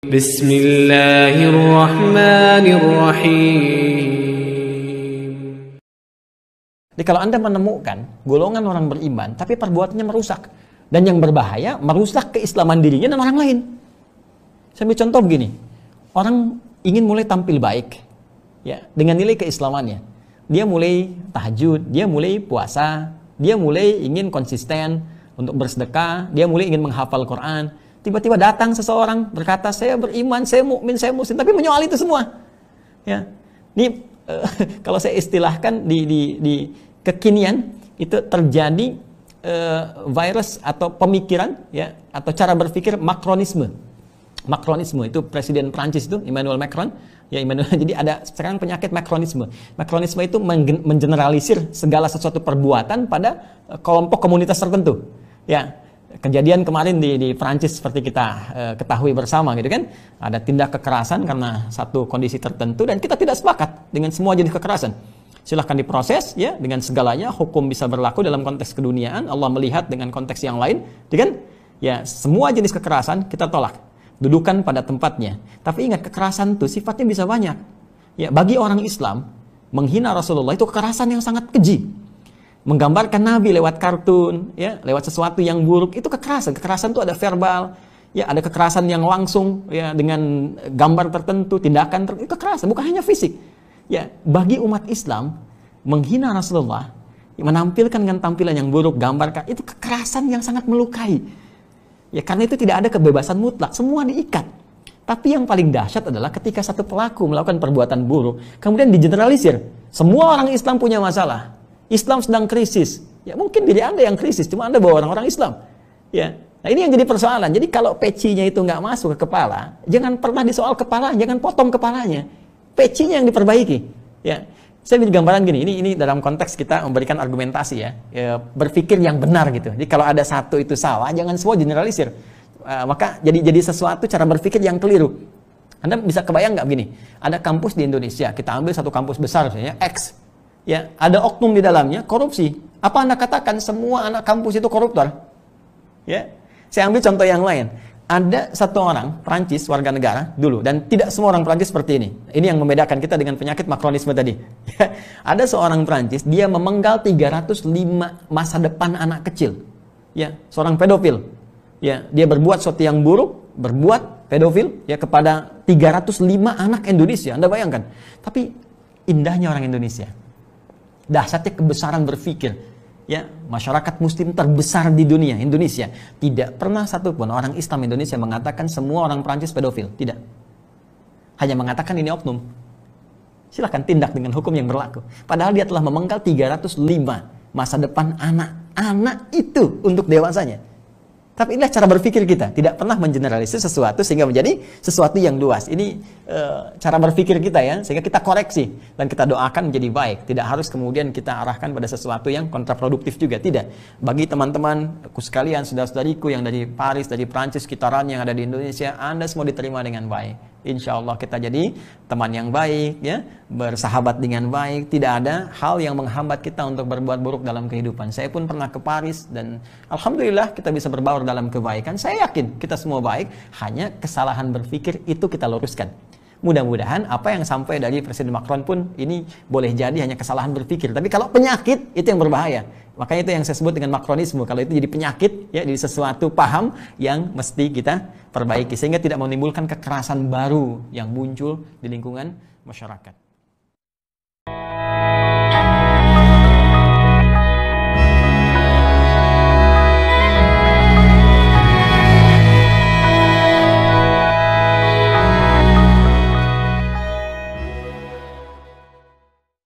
Bismillahirrahmanirrahim. Jadi kalau Anda menemukan golongan orang beriman tapi perbuatannya merusak dan yang berbahaya merusak keislaman dirinya dan orang lain. Saya ambil contoh begini. Orang ingin mulai tampil baik ya dengan nilai keislamannya. Dia mulai tahajud, dia mulai puasa, dia mulai ingin konsisten untuk bersedekah, dia mulai ingin menghafal Quran Tiba-tiba datang seseorang berkata, saya beriman, saya mukmin, saya muslim, tapi menyoal itu semua. Ya. Ini uh, kalau saya istilahkan di, di, di kekinian, itu terjadi uh, virus atau pemikiran, ya atau cara berpikir makronisme. Makronisme itu presiden Prancis itu Emmanuel Macron ya Emmanuel. Jadi ada sekarang penyakit makronisme. Makronisme itu mengeneralisir segala sesuatu perbuatan pada eh, kelompok komunitas tertentu. Ya, kejadian kemarin di, di Perancis seperti kita e, ketahui bersama gitu kan ada tindak kekerasan karena satu kondisi tertentu dan kita tidak sepakat dengan semua jenis kekerasan silahkan diproses ya dengan segalanya hukum bisa berlaku dalam konteks keduniaan Allah melihat dengan konteks yang lain gitu kan ya semua jenis kekerasan kita tolak dudukan pada tempatnya tapi ingat kekerasan itu sifatnya bisa banyak ya bagi orang Islam menghina Rasulullah itu kekerasan yang sangat keji menggambarkan Nabi lewat kartun, ya, lewat sesuatu yang buruk itu kekerasan. Kekerasan itu ada verbal, ya, ada kekerasan yang langsung, ya, dengan gambar tertentu, tindakan tertentu, kekerasan. Bukan hanya fisik, ya. Bagi umat Islam menghina Rasulullah, menampilkan dengan tampilan yang buruk, gambarkan itu kekerasan yang sangat melukai. Ya, karena itu tidak ada kebebasan mutlak, semua diikat. Tapi yang paling dahsyat adalah ketika satu pelaku melakukan perbuatan buruk, kemudian digeneralisir. Semua orang Islam punya masalah Islam sedang krisis. Ya mungkin diri Anda yang krisis, cuma Anda bawa orang-orang Islam. Ya. Nah ini yang jadi persoalan. Jadi kalau pecinya itu nggak masuk ke kepala, jangan pernah disoal kepala, jangan potong kepalanya. Pecinya yang diperbaiki. Ya. Saya bilang gambaran gini, ini ini dalam konteks kita memberikan argumentasi ya, ya berpikir yang benar gitu. Jadi kalau ada satu itu salah, jangan semua generalisir. Uh, maka jadi jadi sesuatu cara berpikir yang keliru. Anda bisa kebayang nggak begini? Ada kampus di Indonesia, kita ambil satu kampus besar misalnya X ya ada oknum di dalamnya korupsi. Apa anda katakan semua anak kampus itu koruptor? Ya, saya ambil contoh yang lain. Ada satu orang Prancis warga negara dulu dan tidak semua orang Prancis seperti ini. Ini yang membedakan kita dengan penyakit makronisme tadi. Ya, ada seorang Prancis dia memenggal 305 masa depan anak kecil. Ya, seorang pedofil. Ya, dia berbuat sesuatu yang buruk, berbuat pedofil ya kepada 305 anak Indonesia. Anda bayangkan. Tapi indahnya orang Indonesia dahsyatnya kebesaran berpikir ya masyarakat muslim terbesar di dunia Indonesia tidak pernah satupun orang Islam Indonesia mengatakan semua orang Prancis pedofil tidak hanya mengatakan ini oknum silahkan tindak dengan hukum yang berlaku padahal dia telah memenggal 305 masa depan anak anak itu untuk dewasanya tapi inilah cara berpikir kita tidak pernah mengeneralisir sesuatu sehingga menjadi sesuatu yang luas ini Eh, cara berpikir kita ya sehingga kita koreksi dan kita doakan menjadi baik tidak harus kemudian kita arahkan pada sesuatu yang kontraproduktif juga tidak bagi teman-temanku teman sekalian saudara-saudariku yang dari Paris dari Prancis kitaran yang ada di Indonesia Anda semua diterima dengan baik Insya Allah kita jadi teman yang baik ya bersahabat dengan baik tidak ada hal yang menghambat kita untuk berbuat buruk dalam kehidupan saya pun pernah ke Paris dan Alhamdulillah kita bisa berbaur dalam kebaikan saya yakin kita semua baik hanya kesalahan berpikir itu kita luruskan mudah-mudahan apa yang sampai dari Presiden Macron pun ini boleh jadi hanya kesalahan berpikir. Tapi kalau penyakit itu yang berbahaya. Makanya itu yang saya sebut dengan makronisme. Kalau itu jadi penyakit, ya jadi sesuatu paham yang mesti kita perbaiki sehingga tidak menimbulkan kekerasan baru yang muncul di lingkungan masyarakat.